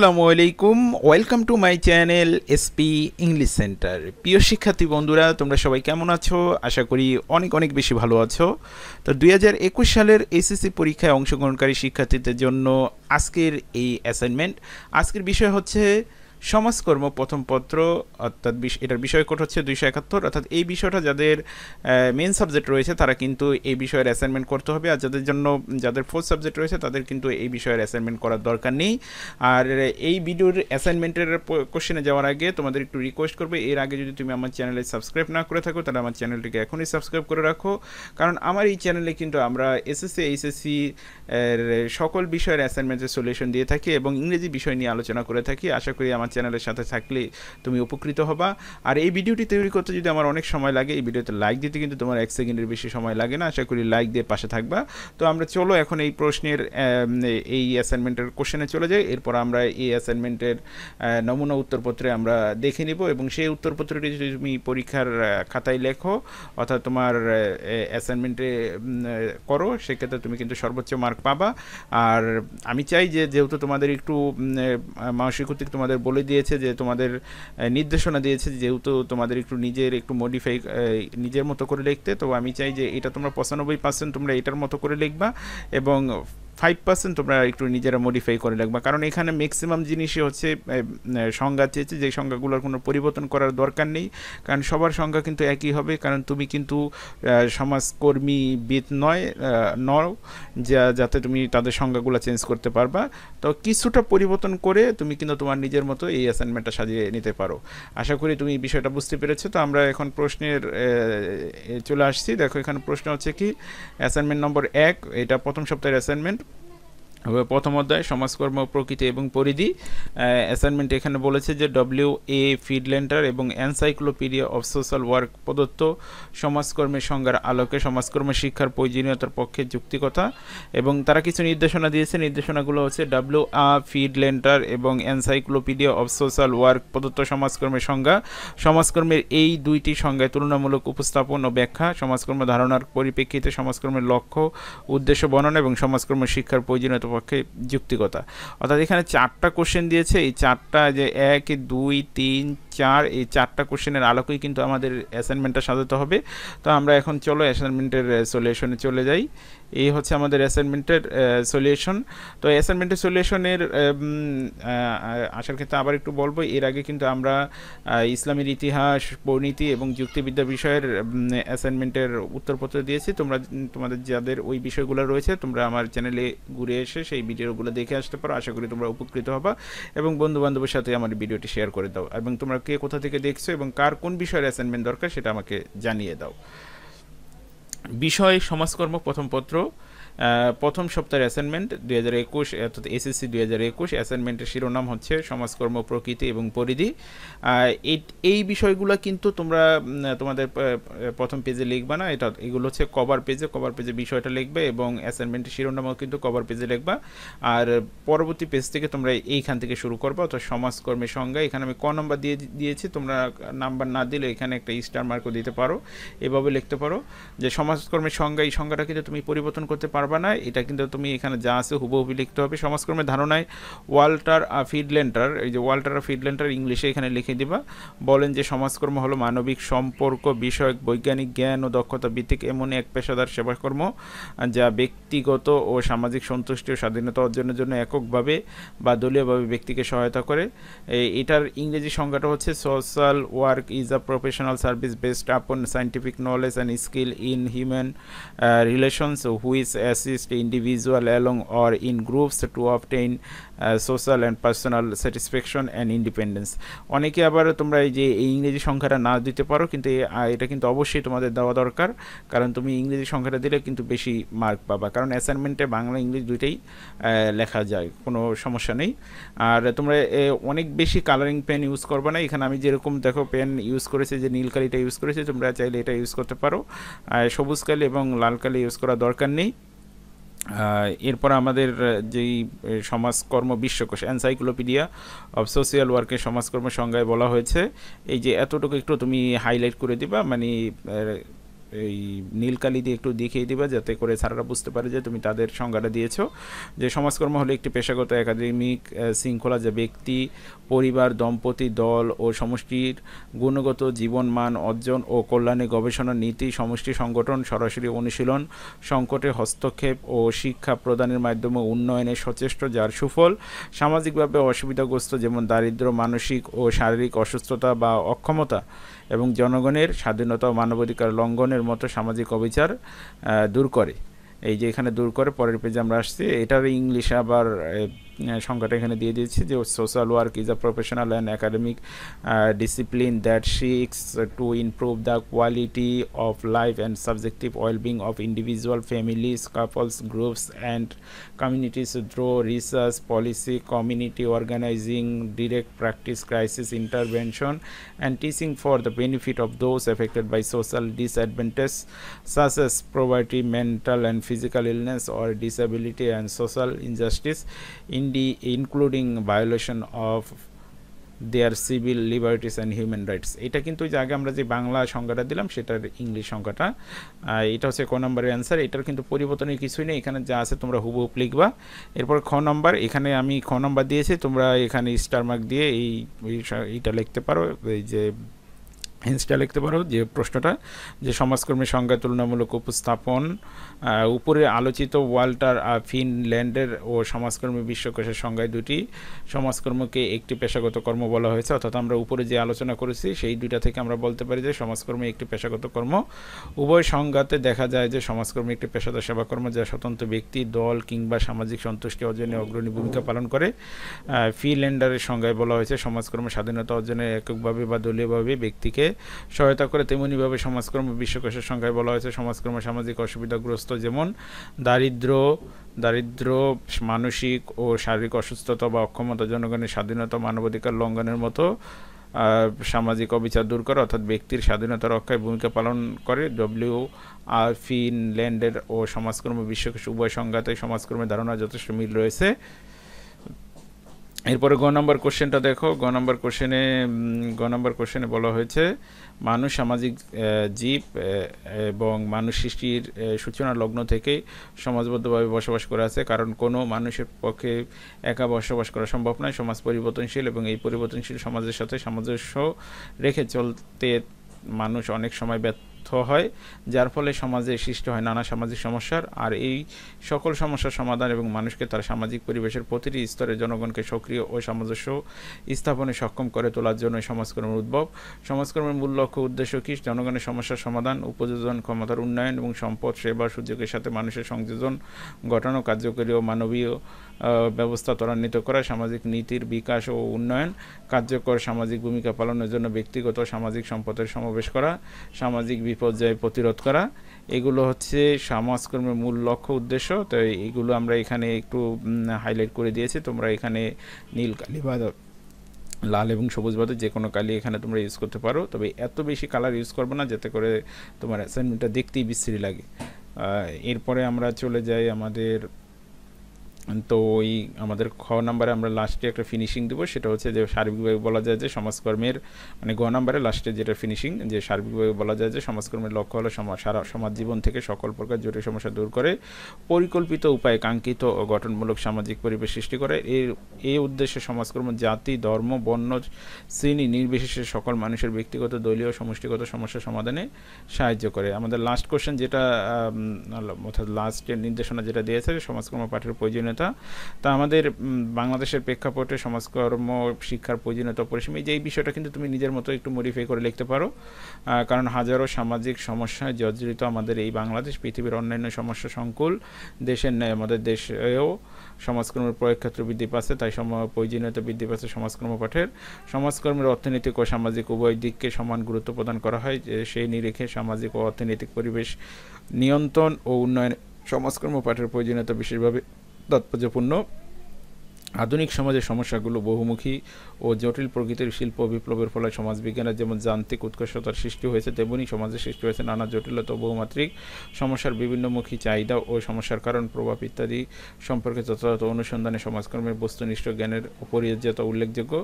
আসসালামু আলাইকুম welcome to my channel SP English centre প্রিয় শিক্ষার্থী বন্ধুরা তোমরা সবাই কেমন আছো আশা করি অনেক অনেক বেশি ভালো আছো তো দুই সালের এসএসসি পরীক্ষায় অংশগ্রহণকারী শিক্ষার্থীদের জন্য আজকের এই অ্যাসাইনমেন্ট আজকের বিষয় হচ্ছে সমাজকর্ম প্রথম পত্র অর্থাৎ এটার বিষয়কোড হচ্ছে দুইশো একাত্তর অর্থাৎ এই বিষয়টা যাদের মেন সাবজেক্ট রয়েছে তারা কিন্তু এই বিষয়ের অ্যাসাইনমেন্ট করতে হবে আর যাদের জন্য যাদের ফোর্থ সাবজেক্ট রয়েছে তাদের কিন্তু এই বিষয়ের অ্যাসাইনমেন্ট করার দরকার নেই আর এই ভিডিওর অ্যাসাইনমেন্টের কোশ্চেনে যাওয়ার আগে তোমাদের একটু রিকোয়েস্ট করবে এর আগে যদি তুমি আমার চ্যানেলে সাবস্ক্রাইব না করে থাকো তাহলে আমার চ্যানেলটিকে এখনই সাবস্ক্রাইব করে রাখো কারণ আমার এই চ্যানেলে কিন্তু আমরা এসএসসি এইচএসসি সকল বিষয়ের অ্যাসাইনমেন্টের সলিউশন দিয়ে থাকি এবং ইংরেজি বিষয় নিয়ে আলোচনা করে থাকি আশা করি আমার আমার চ্যানেলের সাথে থাকলে তুমি উপকৃত হবা আর এই ভিডিওটি তৈরি করতে যদি আমার অনেক সময় লাগে এই ভিডিওতে লাইক দিতে কিন্তু তোমার এক সেকেন্ডের বেশি সময় লাগে না আশা করি লাইক দিয়ে পাশে থাকবা তো আমরা চলো এখন এই প্রশ্নের এই অ্যাসাইনমেন্টের কোশ্চেনে চলে যাই এরপর আমরা এই অ্যাসাইনমেন্টের নমুনা উত্তরপত্রে আমরা দেখে নিব এবং সেই উত্তরপত্রটি যদি তুমি পরীক্ষার খাতায় লেখো অর্থাৎ তোমার অ্যাসাইনমেন্টে করো সেক্ষেত্রে তুমি কিন্তু সর্বোচ্চ মার্ক পাবা আর আমি চাই যে যেহেতু তোমাদের একটু মানসিক তোমাদের বলে বলে দিয়েছে যে তোমাদের নির্দেশনা দিয়েছে যেহেতু তোমাদের একটু নিজের একটু মডিফাই নিজের মতো করে লিখতে তো আমি চাই যে এটা তোমরা পঁচানব্বই পার্সেন্ট তোমরা এটার মতো করে লিখবা এবং ফাইভ পার্সেন্ট তোমরা একটু নিজেরা মডিফাই করে রাখবা কারণ এখানে ম্যাক্সিমাম জিনিসই হচ্ছে সংজ্ঞা চেয়েছে যে সংজ্ঞাগুলোর কোনো পরিবর্তন করার দরকার নেই কারণ সবার সংজ্ঞা কিন্তু একই হবে কারণ তুমি কিন্তু সমাজকর্মী বিদ নয় নও যা যাতে তুমি তাদের সংজ্ঞাগুলো চেঞ্জ করতে পারবা তো কিছুটা পরিবর্তন করে তুমি কিন্তু তোমার নিজের মতো এই অ্যাসাইনমেন্টটা সাজিয়ে নিতে পারো আশা করি তুমি বিষয়টা বুঝতে পেরেছো তো আমরা এখন প্রশ্নের চলে আসছি দেখো এখানে প্রশ্ন হচ্ছে কি অ্যাসাইনমেন্ট নম্বর এক এটা প্রথম সপ্তাহের অ্যাসাইনমেন্ট প্রথম অধ্যায় সমাজকর্ম প্রকৃতি এবং পরিধি অ্যাসাইনমেন্ট এখানে বলেছে যে ডব্লিউ এ ফিডল্যান্ডার এবং এনসাইক্লোপিডিয়া অফ সোশ্যাল ওয়ার্ক প্রদত্ত সমাজকর্মের সংজ্ঞার আলোকে সমাজকর্ম শিক্ষার প্রয়োজনীয়তার পক্ষে যুক্তিকতা এবং তারা কিছু নির্দেশনা দিয়েছে নির্দেশনাগুলো হচ্ছে ডব্লিউ আ ফিডল্যান্ডার এবং এনসাইক্লোপিডিয়া অফ সোশ্যাল ওয়ার্ক প্রদত্ত সমাজকর্মের সংজ্ঞা সমাজকর্মের এই দুইটি সংজ্ঞায় তুলনামূলক উপস্থাপন ও ব্যাখ্যা সমাজকর্ম ধারণার পরিপ্রেক্ষিতে সমাজকর্মের লক্ষ্য উদ্দেশ্য বর্ণনা এবং সমাজকর্ম শিক্ষার প্রয়োজনীয়তা প্রকৃতপক্ষে যুক্তিকতা অর্থাৎ এখানে চারটা কোশ্চেন দিয়েছে এই চারটা যে এক দুই তিন চার এই চারটা কোশ্চেনের আলোকেই কিন্তু আমাদের অ্যাসাইনমেন্টটা সাজাতে হবে তো আমরা এখন চলো অ্যাসাইনমেন্টের সলিউশনে চলে যাই এই হচ্ছে আমাদের অ্যাসাইনমেন্টের সলিউশন তো অ্যাসাইনমেন্টের সলিউশনের আসার ক্ষেত্রে আবার একটু বলবো এর আগে কিন্তু আমরা ইসলামের ইতিহাস পরিণীতি এবং যুক্তিবিদ্যা বিষয়ের অ্যাসাইনমেন্টের উত্তরপত্র দিয়েছি তোমরা তোমাদের যাদের ওই বিষয়গুলো রয়েছে তোমরা আমার চ্যানেলে ঘুরে এসে সেই ভিডিওগুলো দেখে আসতে পারো আশা করি তোমরা উপকৃত হবা এবং বন্ধু বান্ধবের সাথে আমার ভিডিওটি শেয়ার করে দাও এবং তোমরা কে কোথা থেকে দেখছো এবং কার কোন বিষয়ের অ্যাসাইনমেন্ট দরকার সেটা আমাকে জানিয়ে দাও বিষয় সমাজকর্ম প্রথম পত্র প্রথম সপ্তাহের অ্যাসাইনমেন্ট দুই হাজার একুশ অর্থাৎ এসএসসি দুই হাজার একুশ অ্যাসাইনমেন্টের শিরোনাম হচ্ছে সমাজকর্ম প্রকৃতি এবং পরিধি এই বিষয়গুলো কিন্তু তোমরা তোমাদের প্রথম পেজে লিখবা না এটা এগুলো হচ্ছে কভার পেজে কভার পেজে বিষয়টা লিখবে এবং অ্যাসাইনমেন্টের শিরোনামও কিন্তু কভার পেজে লিখবা আর পরবর্তী পেজ থেকে তোমরা এইখান থেকে শুরু করবা অর্থাৎ সমাজকর্মের সংজ্ঞা এখানে আমি ক নম্বর দিয়ে দিয়েছি তোমরা নাম্বার না দিলে এখানে একটা স্টার মার্কও দিতে পারো এভাবে লিখতে পারো যে সমাজকর্মের সংজ্ঞা এই সংজ্ঞাটা কিন্তু তুমি পরিবর্তন করতে পারো পারবে না এটা কিন্তু তুমি এখানে যা আছে হুবহু লিখতে হবে সমাজকর্মের ধারণায় ওয়াল্টার ফিডলেন্টার এই যে ওয়াল্টার ফিডলেন্টার ইংলিশে এখানে লিখে দিবা বলেন যে সমাজকর্ম হলো মানবিক সম্পর্ক বিষয়ক বৈজ্ঞানিক জ্ঞান ও দক্ষতা ভিত্তিক এমন এক পেশাদার সেবাকর্ম যা ব্যক্তিগত ও সামাজিক সন্তুষ্টি ও স্বাধীনতা অর্জনের জন্য এককভাবে বা দলীয়ভাবে ব্যক্তিকে সহায়তা করে এটার ইংরেজি সংজ্ঞাটা হচ্ছে social work is a professional service based upon scientific knowledge and skill in human relations which as assist individual along or in groups to obtain uh, social and personal satisfaction and independence অনেকে আবার তোমরা এই যে এই ইংরেজি সংখ্যাটা না দিতে পারো কিন্তু এটা কিন্তু অবশ্যই তোমাদের দেওয়া দরকার কারণ তুমি ইংরেজি সংখ্যাটা দিলে কিন্তু বেশি মার্ক পাবা কারণ অ্যাসাইনমেন্টে বাংলা ইংলিশ দুইটাই লেখা যায় কোনো সমস্যা নেই আর তোমরা অনেক বেশি কালারিং পেন ইউজ করবে না এখানে আমি যেরকম দেখো পেন ইউজ করেছি যে নীল কালিটা ইউজ করেছি তোমরা চাইলে এটা ইউজ করতে পারো সবুজ কালি এবং লাল কালি ইউজ করা দরকার নেই এরপর আমাদের যেই সমাজকর্ম বিশ্বকোষ এনসাইক্লোপিডিয়া অফ সোশিয়াল ওয়ার্কের সমাজকর্ম সংজ্ঞায় বলা হয়েছে এই যে এতটুকু একটু তুমি হাইলাইট করে দিবা মানে এই নীলকালি দিয়ে একটু দেখিয়ে দিবা যাতে করে সারারা বুঝতে পারে যে তুমি তাদের সংজ্ঞাটা দিয়েছো যে সমাজকর্ম হলো একটি পেশাগত একাডেমিক শৃঙ্খলা যা ব্যক্তি পরিবার দম্পতি দল ও সমষ্টির গুণগত জীবন মান অর্জন ও কল্যাণে গবেষণা নীতি সমষ্টি সংগঠন সরাসরি অনুশীলন সংকটে হস্তক্ষেপ ও শিক্ষা প্রদানের মাধ্যমে উন্নয়নে সচেষ্ট যার সুফল সামাজিকভাবে অসুবিধাগ্রস্ত যেমন দারিদ্র মানসিক ও শারীরিক অসুস্থতা বা অক্ষমতা এবং জনগণের স্বাধীনতা ও মানবাধিকার লঙ্ঘনের ধর্ষণের মতো সামাজিক অবিচার দূর করে এই যে এখানে দূর করে পরের পেজে আমরা আসছি এটার ইংলিশে আবার সংখ্যাটা এখানে দিয়ে দিয়েছি যে social work is a professional and academic discipline that seeks to improve the quality of life and subjective wellbeing of individual families couples groups and communities through research policy community organising direct practice crisis intervention and teaching for the benefit of those affected by social disadvantage such as poverty mental and physical illness or disability and social injustice in Indy, including violation of their civil liberties and human rights এটা কিন্তু যে আগে আমরা যে বাংলা সংজ্ঞাটা দিলাম সেটার English সংজ্ঞাটা এটা হচ্ছে ক নম্বরের অ্যান্সার এটার কিন্তু পরিবর্তনের কিছুই নেই এখানে যা আছে তোমরা হুবহু লিখবা এরপর খ নম্বর এখানে আমি খ নম্বর দিয়েছি তোমরা এখানে স্টারমার্ক দিয়ে এই এইটা লিখতে পারো এই যে ইনস্টা লিখতে পারো যে প্রশ্নটা যে সমাজকর্মীর সংজ্ঞা তুলনামূলক উপস্থাপন উপরে আলোচিত ওয়াল্টার ফিনল্যান্ডের ও সমাজকর্মী বিশ্বকোষের সংজ্ঞায় দুটি সমাজকর্মকে একটি পেশাগত কর্ম বলা হয়েছে অর্থাৎ আমরা উপরে যে আলোচনা করেছি সেই দুইটা থেকে আমরা বলতে পারি যে সমাজকর্মী একটি পেশাগত কর্ম উভয় সংজ্ঞাতে দেখা যায় যে সমাজকর্মী একটি পেশাদার সেবাকর্ম যা স্বতন্ত্র ব্যক্তি দল কিংবা সামাজিক সন্তুষ্টি অর্জনে অগ্রণী ভূমিকা পালন করে ফিনল্যান্ডারের সংজ্ঞায় বলা হয়েছে সমাজকর্মের স্বাধীনতা অর্জনে এককভাবে বা দলীয়ভাবে ব্যক্তিকে সহায়তা করে তেমনিভাবে সমাজকর্ম বিশ্বকোষের সংখ্যায় বলা হয়েছে সমাজকর্ম সামাজিক অসুবিধাগ্রস্ত যেমন দারিদ্র দারিদ্র মানসিক ও শারীরিক অসুস্থতা বা অক্ষমতা জনগণের স্বাধীনতা মানবাধিকার লঙ্ঘনের মতো সামাজিক অবিচার দূর করে অর্থাৎ ব্যক্তির স্বাধীনতা রক্ষায় ভূমিকা পালন করে ডব্লিউ আর ফিনল্যান্ডের ও সমাজকর্ম বিশ্বকোষ উভয় সংঘাতে সমাজকর্মের ধারণা যথেষ্ট মিল রয়েছে এরপরে গ নম্বর কোশ্চেনটা দেখো গ নম্বর কোশ্চেনে গ নম্বর কোশ্চেনে বলা হয়েছে মানুষ সামাজিক জীব এবং মানুষ সৃষ্টির সূচনা লগ্ন থেকে সমাজবদ্ধভাবে বসবাস করে আছে কারণ কোনো মানুষের পক্ষে একা বসবাস করা সম্ভব নয় সমাজ পরিবর্তনশীল এবং এই পরিবর্তনশীল সমাজের সাথে সামঞ্জস্য রেখে চলতে মানুষ অনেক সময় ব্যর্থ ব্যর্থ হয় যার ফলে সমাজে সৃষ্টি হয় নানা সামাজিক সমস্যার আর এই সকল সমস্যার সমাধান এবং মানুষকে তার সামাজিক পরিবেশের প্রতিটি স্তরে জনগণকে সক্রিয় ও সামঞ্জস্য স্থাপনে সক্ষম করে তোলার জন্য সমাজকর্মের উদ্ভব সমাজকর্মের মূল লক্ষ্য উদ্দেশ্য কি জনগণের সমস্যার সমাধান উপযোজন ক্ষমতার উন্নয়ন এবং সম্পদ সেবা সুযোগের সাথে মানুষের সংযোজন ঘটানো কার্যকরী ও মানবীয় ব্যবস্থা ত্বরান্বিত করা সামাজিক নীতির বিকাশ ও উন্নয়ন কার্যকর সামাজিক ভূমিকা পালনের জন্য ব্যক্তিগত সামাজিক সম্পদের সমাবেশ করা সামাজিক বিপর্যয় প্রতিরোধ করা এগুলো হচ্ছে সমাজকর্মের মূল লক্ষ্য উদ্দেশ্য তো এগুলো আমরা এখানে একটু হাইলাইট করে দিয়েছি তোমরা এখানে নীল কালীবাদ লাল এবং সবুজ বাদে যে কোনো কালি এখানে তোমরা ইউজ করতে পারো তবে এত বেশি কালার ইউজ করবে না যাতে করে তোমার অ্যাসাইনমেন্টটা দেখতেই বিশ্রী লাগে এরপরে আমরা চলে যাই আমাদের তো ওই আমাদের খ নাম্বারে আমরা লাস্টে একটা ফিনিশিং দেবো সেটা হচ্ছে যে সার্বিকভাবে বলা যায় যে সমাজকর্মের মানে গ নাম্বারে লাস্টে যেটা ফিনিশিং যে সার্বিকভাবে বলা যায় যে সমাজকর্মের লক্ষ্য হলো সারা সমাজ জীবন থেকে সকল প্রকার জটিল সমস্যা দূর করে পরিকল্পিত উপায়ে কাঙ্ক্ষিত ও গঠনমূলক সামাজিক পরিবেশ সৃষ্টি করে এর এই উদ্দেশ্যে সমাজকর্ম জাতি ধর্ম বর্ণ শ্রেণী নির্বিশেষে সকল মানুষের ব্যক্তিগত দলীয় সমষ্টিগত সমস্যা সমাধানে সাহায্য করে আমাদের লাস্ট কোশ্চেন যেটা অর্থাৎ লাস্টের নির্দেশনা যেটা দিয়েছে সমাজকর্ম পাঠের প্রয়োজনীয় প্রয়োজনীয়তা তা আমাদের বাংলাদেশের প্রেক্ষাপটে সমাজকর্ম শিক্ষার প্রয়োজনীয়তা পরিসীমা যে এই বিষয়টা কিন্তু তুমি নিজের মতো একটু মডিফাই করে লিখতে পারো কারণ হাজারো সামাজিক সমস্যায় জর্জরিত আমাদের এই বাংলাদেশ পৃথিবীর অন্যান্য সমস্যা সংকুল দেশের ন্যায় আমাদের দেশেও সমাজকর্মের প্রয়োগক্ষেত্র বৃদ্ধি পাচ্ছে তাই সম প্রয়োজনীয়তা বৃদ্ধি পাচ্ছে সমাজকর্ম পাঠের সমাজকর্মের অর্থনৈতিক ও সামাজিক উভয় দিককে সমান গুরুত্ব প্রদান করা হয় সেই নিরিখে সামাজিক ও অর্থনৈতিক পরিবেশ নিয়ন্ত্রণ ও উন্নয়ন সমাজকর্ম পাঠের প্রয়োজনীয়তা বিশেষভাবে তাৎপর্যপূর্ণ আধুনিক সমাজের সমস্যাগুলো বহুমুখী ও জটিল প্রকৃতির শিল্প বিপ্লবের ফলে সমাজবিজ্ঞানের যেমন যান্ত্রিক উৎকর্ষতার সৃষ্টি হয়েছে তেমনি সমাজে সৃষ্টি হয়েছে নানা জটিলতা বহুমাত্রিক সমস্যার বিভিন্নমুখী চাহিদা ও সমস্যার কারণ প্রভাব ইত্যাদি সম্পর্কে যথাযথ অনুসন্ধানে সমাজকর্মের বস্তুনিষ্ঠ জ্ঞানের অপরিহার্যতা উল্লেখযোগ্য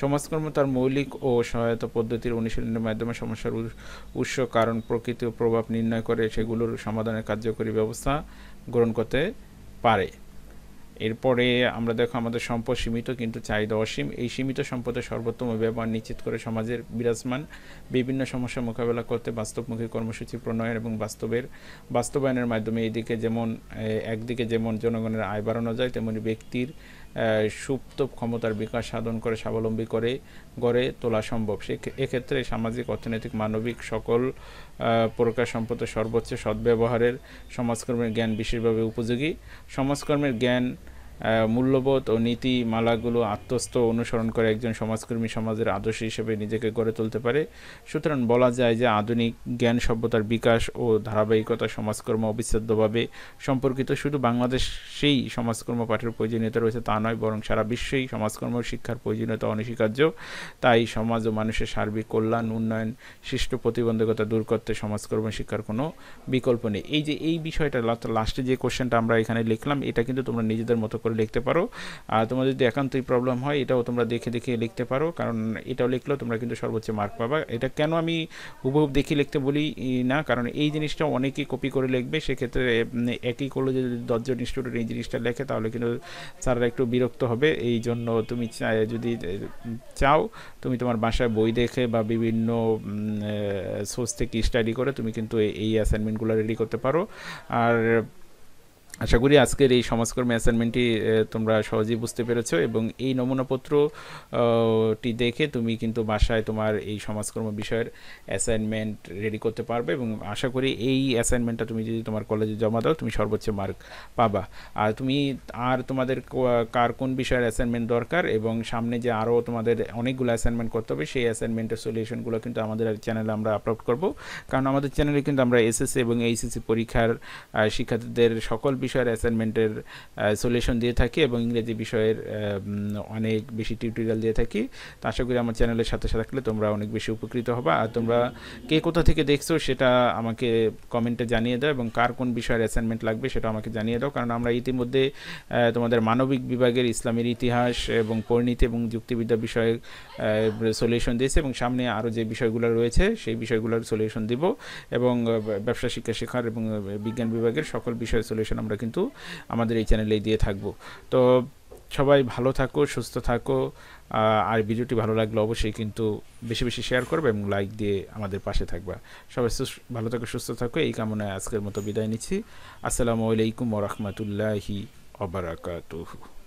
সমাজকর্ম তার মৌলিক ও সহায়তা পদ্ধতির অনুশীলনের মাধ্যমে সমস্যার উৎস কারণ প্রকৃতি ও প্রভাব নির্ণয় করে সেগুলোর সমাধানের কার্যকরী ব্যবস্থা গ্রহণ করতে পারে এরপরে আমরা দেখো আমাদের সম্পদ সীমিত কিন্তু চাহিদা অসীম এই সীমিত সম্পদের সর্বোত্তম ব্যবহার নিশ্চিত করে সমাজের বিরাজমান বিভিন্ন সমস্যা মোকাবেলা করতে বাস্তবমুখী কর্মসূচি প্রণয়ন এবং বাস্তবের বাস্তবায়নের মাধ্যমে এদিকে যেমন একদিকে যেমন জনগণের আয় বাড়ানো যায় তেমনি ব্যক্তির সুপ্ত ক্ষমতার বিকাশ সাধন করে স্বাবলম্বী করে গড়ে তোলা সম্ভব সে এক্ষেত্রে সামাজিক অর্থনৈতিক মানবিক সকল প্রকার সম্পদের সর্বোচ্চ সদ্ব্যবহারের সমাজকর্মের জ্ঞান বিশেষভাবে উপযোগী সমাজকর্মের জ্ঞান মূল্যবোধ ও নীতিমালাগুলো আত্মস্থ অনুসরণ করে একজন সমাজকর্মী সমাজের আদর্শ হিসেবে নিজেকে গড়ে তুলতে পারে সুতরাং বলা যায় যে আধুনিক জ্ঞান সভ্যতার বিকাশ ও ধারাবাহিকতা সমাজকর্ম অবিচ্ছেদ্যভাবে সম্পর্কিত শুধু বাংলাদেশেই সমাজকর্ম পাঠের প্রয়োজনীয়তা রয়েছে তা নয় বরং সারা বিশ্বেই সমাজকর্ম শিক্ষার প্রয়োজনীয়তা অনস্বীকার্য তাই সমাজ ও মানুষের সার্বিক কল্যাণ উন্নয়ন সৃষ্ট প্রতিবন্ধকতা দূর করতে সমাজকর্ম শিক্ষার কোনো বিকল্প নেই এই যে এই বিষয়টা লাস্টে যে কোশ্চেনটা আমরা এখানে লিখলাম এটা কিন্তু তোমরা নিজেদের মতো করে করে লিখতে পারো আর তোমার যদি একান্তই প্রবলেম হয় এটাও তোমরা দেখে দেখে লিখতে পারো কারণ এটাও লিখলেও তোমরা কিন্তু সর্বোচ্চ মার্ক পাবা এটা কেন আমি হুবহুব দেখে লিখতে বলি না কারণ এই জিনিসটা অনেকেই কপি করে লিখবে সেক্ষেত্রে একই করলে যদি দশজন স্টুডেন্ট এই জিনিসটা লেখে তাহলে কিন্তু স্যাররা একটু বিরক্ত হবে এই জন্য তুমি যদি চাও তুমি তোমার বাসায় বই দেখে বা বিভিন্ন সোর্স থেকে স্টাডি করে তুমি কিন্তু এই অ্যাসাইনমেন্টগুলো রেডি করতে পারো আর আশা করি আজকের এই সমাজকর্মী অ্যাসাইনমেন্টটি তোমরা সহজেই বুঝতে পেরেছ এবং এই নমুনাপত্রটি দেখে তুমি কিন্তু বাসায় তোমার এই সমাজকর্ম বিষয়ের অ্যাসাইনমেন্ট রেডি করতে পারবে এবং আশা করি এই অ্যাসাইনমেন্টটা তুমি যদি তোমার কলেজে জমা দাও তুমি সর্বোচ্চ মার্ক পাবা আর তুমি আর তোমাদের কার কোন বিষয়ের অ্যাসাইনমেন্ট দরকার এবং সামনে যে আরও তোমাদের অনেকগুলো অ্যাসাইনমেন্ট করতে হবে সেই অ্যাসাইনমেন্টের সলিউশনগুলো কিন্তু আমাদের চ্যানেলে আমরা আপলোড করব কারণ আমাদের চ্যানেলে কিন্তু আমরা এসএসসি এবং এইচএসসি পরীক্ষার শিক্ষার্থীদের সকল বিষয় বিষয়ের অ্যাসাইনমেন্টের সলিউশন দিয়ে থাকি এবং ইংরেজি বিষয়ের অনেক বেশি টিউটোরিয়াল দিয়ে থাকি তো আশা করি আমার চ্যানেলের সাথে থাকলে তোমরা অনেক বেশি উপকৃত হবা আর তোমরা কে কোথা থেকে দেখছো সেটা আমাকে কমেন্টে জানিয়ে দাও এবং কার কোন বিষয়ের অ্যাসাইনমেন্ট লাগবে সেটা আমাকে জানিয়ে দাও কারণ আমরা ইতিমধ্যে তোমাদের মানবিক বিভাগের ইসলামের ইতিহাস এবং পরিণতি এবং যুক্তিবিদ্যা বিষয়ে সলিউশন দিয়েছে এবং সামনে আরও যে বিষয়গুলো রয়েছে সেই বিষয়গুলোর সলিউশন দিব এবং ব্যবসা শিক্ষা শেখার এবং বিজ্ঞান বিভাগের সকল বিষয়ের সলিউশন আমরা কিন্তু আমাদের এই চ্যানেলেই দিয়ে থাকবো তো সবাই ভালো থাকো সুস্থ থাকো আর ভিডিওটি ভালো লাগলে অবশ্যই কিন্তু বেশি বেশি শেয়ার করবে এবং লাইক দিয়ে আমাদের পাশে থাকবা সবাই ভালো থাকো সুস্থ থাকো এই কামনায় আজকের মতো বিদায় নিচ্ছি আসসালামু আলাইকুম ওরহমতুল্লাহি অবরাকাতুহু